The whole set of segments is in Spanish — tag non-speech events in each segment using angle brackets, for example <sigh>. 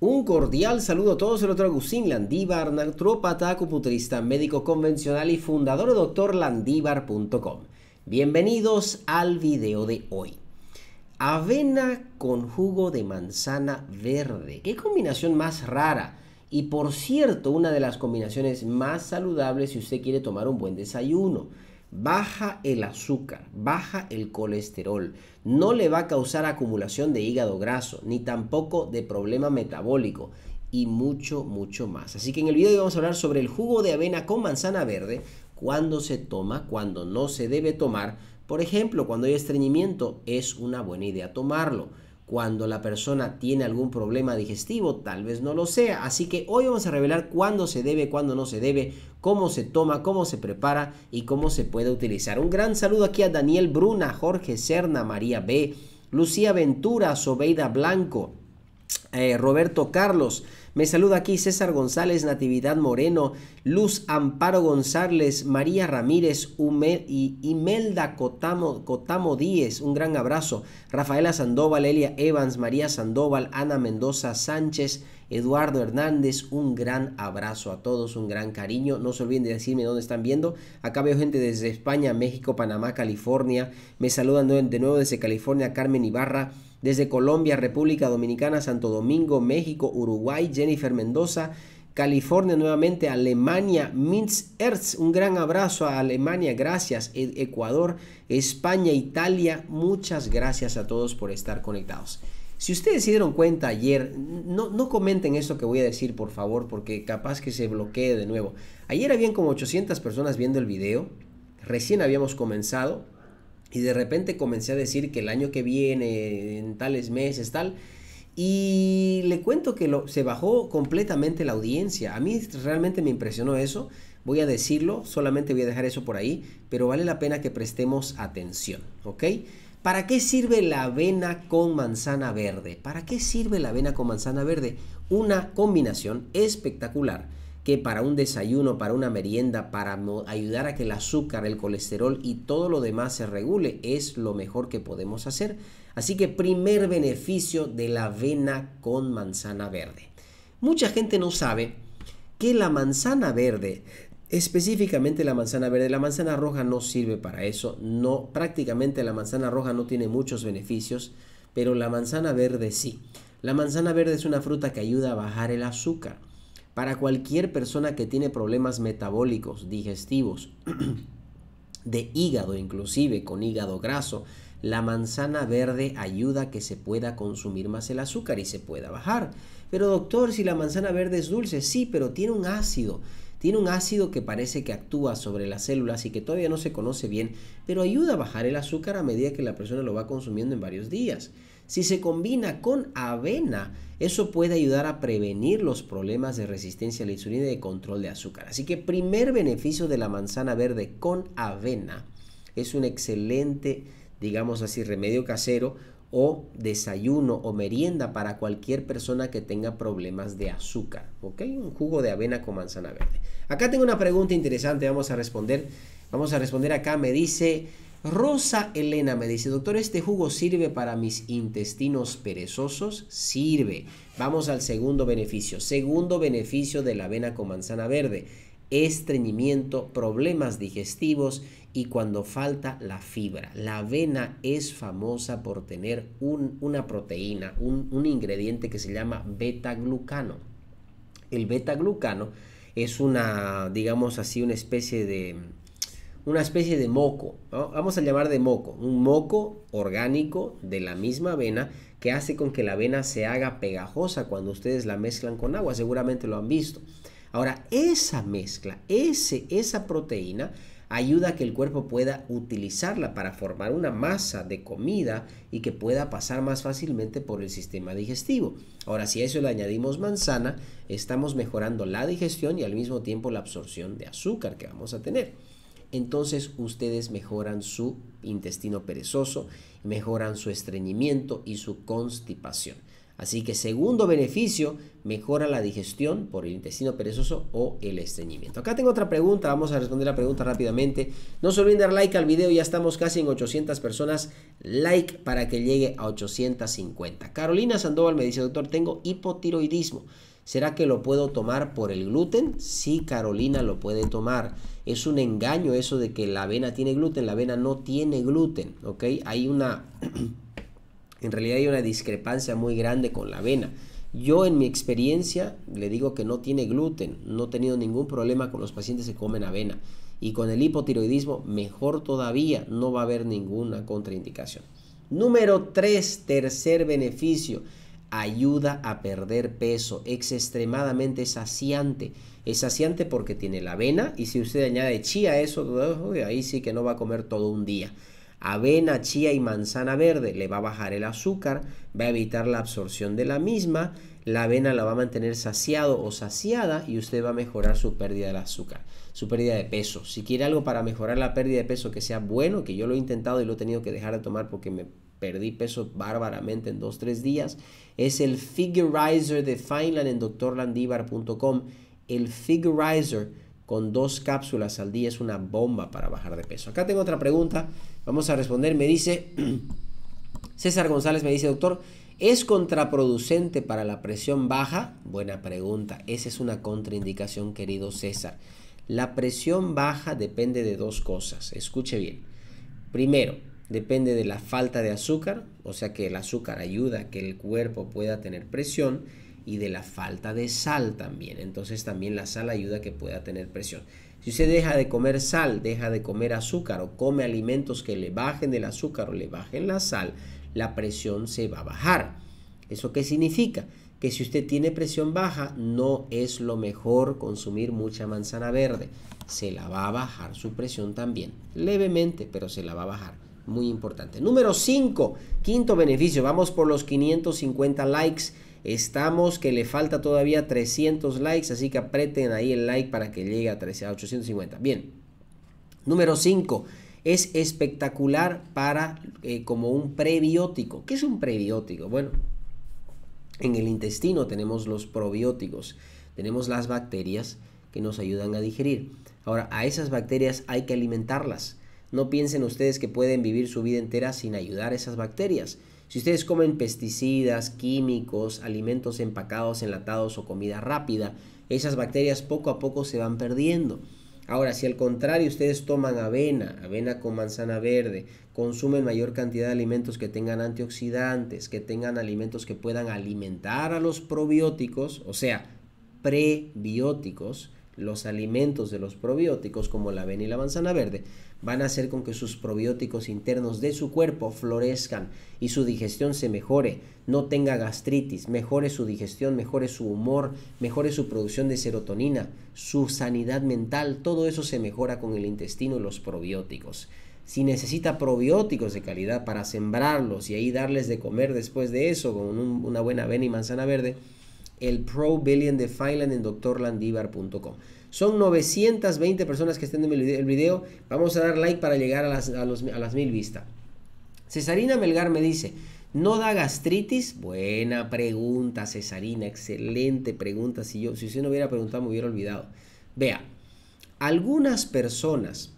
Un cordial saludo a todos, el otro Agustín Landívar, naturopata, acupunturista, médico convencional y fundador de doctorlandívar.com. Bienvenidos al video de hoy. Avena con jugo de manzana verde. Qué combinación más rara. Y por cierto, una de las combinaciones más saludables si usted quiere tomar un buen desayuno baja el azúcar, baja el colesterol, no le va a causar acumulación de hígado graso, ni tampoco de problema metabólico y mucho, mucho más. Así que en el video de hoy vamos a hablar sobre el jugo de avena con manzana verde, cuándo se toma, cuándo no se debe tomar. Por ejemplo, cuando hay estreñimiento es una buena idea tomarlo cuando la persona tiene algún problema digestivo, tal vez no lo sea. Así que hoy vamos a revelar cuándo se debe, cuándo no se debe, cómo se toma, cómo se prepara y cómo se puede utilizar. Un gran saludo aquí a Daniel Bruna, Jorge Serna, María B., Lucía Ventura, Sobeida Blanco, eh, Roberto Carlos, me saluda aquí César González, Natividad Moreno, Luz Amparo González, María Ramírez y Imelda Cotamo, Cotamo Díez. Un gran abrazo. Rafaela Sandoval, Elia Evans, María Sandoval, Ana Mendoza Sánchez. Eduardo Hernández, un gran abrazo a todos, un gran cariño. No se olviden de decirme dónde están viendo. Acá veo gente desde España, México, Panamá, California. Me saludan de nuevo desde California, Carmen Ibarra. Desde Colombia, República Dominicana, Santo Domingo, México, Uruguay, Jennifer Mendoza. California nuevamente, Alemania, Minz Erz, un gran abrazo a Alemania, gracias, e-, Ecuador, España, Italia, muchas gracias a todos por estar conectados. Si ustedes se dieron cuenta ayer, no, comenten esto que voy a decir, por favor, porque capaz que se bloquee de nuevo. Ayer habían como 800 personas viendo el video, recién habíamos comenzado, y de repente comencé a decir que el año que viene, en tales meses, tal, y le cuento que lo, se bajó completamente la audiencia. A mí realmente me impresionó eso. Voy a decirlo, solamente voy a dejar eso por ahí, pero vale la pena que prestemos atención, ¿ok? ¿Para qué sirve la avena con manzana verde? ¿Para qué sirve la avena con manzana verde? Una combinación espectacular que para un desayuno, para una merienda, para ayudar a que el azúcar, el colesterol y todo lo demás se regule, es lo mejor que podemos hacer. Así que primer beneficio de la avena con manzana verde. Mucha gente no sabe que la manzana verde Específicamente la manzana verde, la manzana roja no sirve para eso, no prácticamente la manzana roja no tiene muchos beneficios, pero la manzana verde sí. La manzana verde es una fruta que ayuda a bajar el azúcar. Para cualquier persona que tiene problemas metabólicos, digestivos, <clears throat> de hígado inclusive, con hígado graso, la manzana verde ayuda a que se pueda consumir más el azúcar y se pueda bajar. Pero doctor, si la manzana verde es dulce, sí, pero tiene un ácido. Tiene un ácido que parece que actúa sobre las células y que todavía no se conoce bien, pero ayuda a bajar el azúcar a medida que la persona lo va consumiendo en varios días. Si se combina con avena, eso puede ayudar a prevenir los problemas de resistencia a la insulina y de control de azúcar. Así que primer beneficio de la manzana verde con avena es un excelente, digamos así, remedio casero o desayuno o merienda para cualquier persona que tenga problemas de azúcar, ¿ok? Un jugo de avena con manzana verde. Acá tengo una pregunta interesante, vamos a responder. Vamos a responder acá, me dice Rosa Elena, me dice, doctor, ¿este jugo sirve para mis intestinos perezosos? Sirve. Vamos al segundo beneficio. Segundo beneficio de la avena con manzana verde, estreñimiento, problemas digestivos y cuando falta la fibra. La avena es famosa por tener una proteína, un, ingrediente que se llama beta-glucano. El beta-glucano es una, digamos así, una especie de, una especie de moco, vamos a llamar de moco, un moco orgánico de la misma avena que hace con que la avena se haga pegajosa cuando ustedes la mezclan con agua, seguramente lo han visto. Ahora, esa mezcla, ese, esa proteína ayuda a que el cuerpo pueda utilizarla para formar una masa de comida y que pueda pasar más fácilmente por el sistema digestivo. Ahora, si a eso le añadimos manzana, estamos mejorando la digestión y al mismo tiempo la absorción de azúcar que vamos a tener. Entonces ustedes mejoran su intestino perezoso, mejoran su estreñimiento y su constipación. Así que segundo beneficio, mejora la digestión por el intestino perezoso o el estreñimiento. Acá tengo otra pregunta, vamos a responder la pregunta rápidamente. No se olviden dar like al video, ya estamos casi en 800 personas. Like para que llegue a 850. Carolina Sandoval me dice, doctor, tengo hipotiroidismo. ¿Será que lo puedo tomar por el gluten? Sí, Carolina lo puede tomar. Es un engaño eso de que la avena tiene gluten. La avena no tiene gluten, ¿ok? Hay una... <clears throat> en realidad hay una discrepancia muy grande con la avena. Yo en mi experiencia le digo que no tiene gluten, no he tenido ningún problema con los pacientes que comen avena. Y con el hipotiroidismo, mejor todavía, no va a haber ninguna contraindicación. Número 3, tercer beneficio, ayuda a perder peso. Es extremadamente saciante. Es saciante porque tiene la avena y si usted añade chía a eso, pues, ahí sí que no va a comer todo un día avena, chía y manzana verde le va a bajar el azúcar, va a evitar la absorción de la misma, la avena la va a mantener saciado o saciada y usted va a mejorar su pérdida de azúcar, su pérdida de peso. Si quiere algo para mejorar la pérdida de peso que sea bueno, que yo lo he intentado y lo he tenido que dejar de tomar porque me perdí peso bárbaramente en 2-3 días, es el Figurizer de Finland en DrLandivar.com El Figurizer con dos cápsulas al día es una bomba para bajar de peso. Acá tengo otra pregunta Vamos a responder, me dice <clears throat> César González, me dice, doctor, ¿es contraproducente para la presión baja? Buena pregunta, esa es una contraindicación, querido César. La presión baja depende de dos cosas, escuche bien. Primero, depende de la falta de azúcar, o sea que el azúcar ayuda a que el cuerpo pueda tener presión y de la falta de sal también. Entonces también la sal ayuda a que pueda tener presión. Si usted deja de comer sal, deja de comer azúcar o come alimentos que le bajen el azúcar o le bajen la sal, la presión se va a bajar. ¿Eso qué significa? Que si usted tiene presión baja, no es lo mejor consumir mucha manzana verde. Se la va a bajar su presión también, levemente, pero se la va a bajar. Muy importante. Número 5, quinto beneficio. Vamos por los 550 likes Estamos que le falta todavía 300 likes, así que apreten ahí el like para que llegue a, 850. Bien. Número 5. Es espectacular para eh, como un prebiótico. ¿Qué es un prebiótico? Bueno, en el intestino tenemos los probióticos, tenemos las bacterias que nos ayudan a digerir. Ahora, a esas bacterias hay que alimentarlas. No piensen ustedes que pueden vivir su vida entera sin ayudar a esas bacterias. Si ustedes comen pesticidas, químicos, alimentos empacados, enlatados o comida rápida, esas bacterias poco a poco se van perdiendo. Ahora, si al contrario ustedes toman avena, avena con manzana verde, consumen mayor cantidad de alimentos que tengan antioxidantes, que tengan alimentos que puedan alimentar a los probióticos, o sea, prebióticos, los alimentos de los probióticos como la avena y la manzana verde, van a hacer con que sus probióticos internos de su cuerpo florezcan y su digestión se mejore, no tenga gastritis, mejore su digestión, mejore su humor, mejore su producción de serotonina, su sanidad mental, todo eso se mejora con el intestino y los probióticos. Si necesita probióticos de calidad para sembrarlos y ahí darles de comer después de eso con una buena avena y manzana verde, el Pro de Finland en DrLandivar.com. Son 920 personas que estén en el video. Vamos a dar like para llegar a las, mil vistas. Cesarina Melgar me dice, ¿no da gastritis? Buena pregunta, Cesarina, excelente pregunta. Si, yo, si usted no hubiera preguntado, me hubiera olvidado. Vea, algunas personas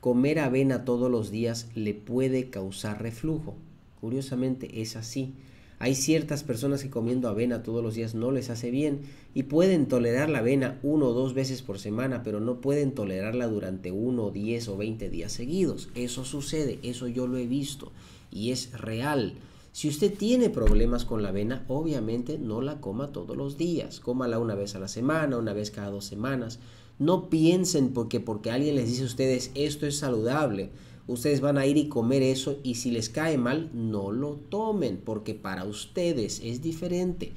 comer avena todos los días le puede causar reflujo. Curiosamente es así. Hay ciertas personas que comiendo avena todos los días no les hace bien y pueden tolerar la avena uno o dos veces por semana, pero no pueden tolerarla durante uno, diez o veinte días seguidos. Eso sucede, eso yo lo he visto y es real. Si usted tiene problemas con la avena, obviamente no la coma todos los días. Cómala una vez a la semana, una vez cada dos semanas. No piensen porque, porque alguien les dice a ustedes esto es saludable. Ustedes van a ir y comer eso y si les cae mal, no lo tomen porque para ustedes es diferente.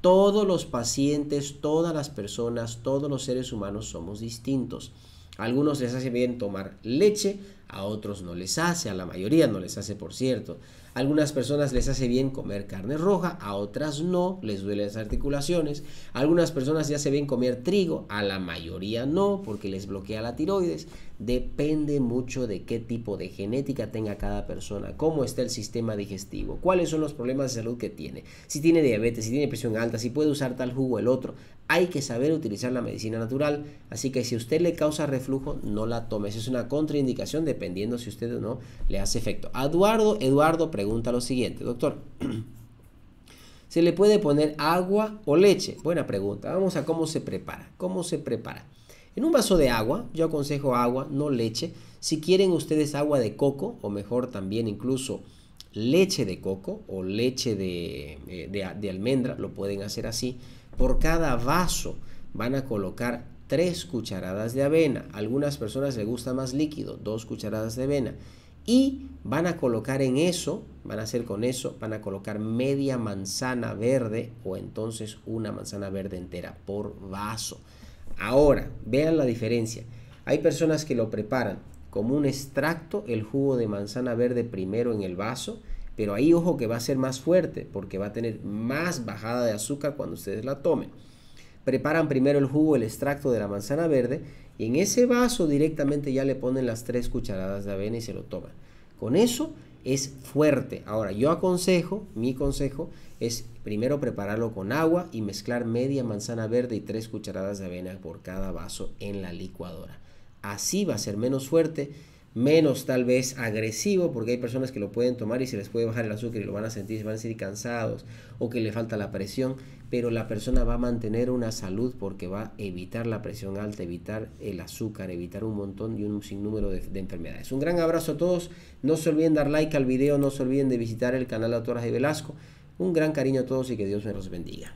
Todos los pacientes, todas las personas, todos los seres humanos somos distintos. algunos les hace bien tomar leche, a otros no les hace, a la mayoría no les hace, por cierto. algunas personas les hace bien comer carne roja, a otras no, les duelen las articulaciones. algunas personas ya hace bien comer trigo, a la mayoría no, porque les bloquea la tiroides. Depende mucho de qué tipo de genética tenga cada persona, cómo está el sistema digestivo, cuáles son los problemas de salud que tiene, si tiene diabetes, si tiene presión alta, si puede usar tal jugo o el otro. Hay que saber utilizar la medicina natural, así que si usted le causa reflujo, no la tome. es una contraindicación de dependiendo si usted o no le hace efecto. Eduardo, Eduardo pregunta lo siguiente, doctor. <clears throat> ¿Se le puede poner agua o leche? Buena pregunta. Vamos a cómo se prepara. ¿Cómo se prepara? En un vaso de agua, yo aconsejo agua, no leche. Si quieren ustedes agua de coco, o mejor también incluso leche de coco o leche de, eh, de, de almendra, lo pueden hacer así. Por cada vaso van a colocar 3 cucharadas de avena. algunas personas les gusta más líquido, 2 cucharadas de avena. Y van a colocar en eso, van a hacer con eso, van a colocar media manzana verde o entonces una manzana verde entera por vaso. Ahora, vean la diferencia. Hay personas que lo preparan como un extracto, el jugo de manzana verde primero en el vaso, pero ahí ojo que va a ser más fuerte porque va a tener más bajada de azúcar cuando ustedes la tomen preparan primero el jugo, el extracto de la manzana verde y en ese vaso directamente ya le ponen las tres cucharadas de avena y se lo toman. Con eso es fuerte. Ahora, yo aconsejo, mi consejo es primero prepararlo con agua y mezclar media manzana verde y tres cucharadas de avena por cada vaso en la licuadora. Así va a ser menos fuerte menos tal vez agresivo, porque hay personas que lo pueden tomar y se les puede bajar el azúcar y lo van a sentir, se van a sentir cansados o que le falta la presión, pero la persona va a mantener una salud porque va a evitar la presión alta, evitar el azúcar, evitar un montón y un sinnúmero de, de enfermedades. Un gran abrazo a todos, no se olviden dar like al video, no se olviden de visitar el canal de Autoras de Velasco, un gran cariño a todos y que Dios me los bendiga.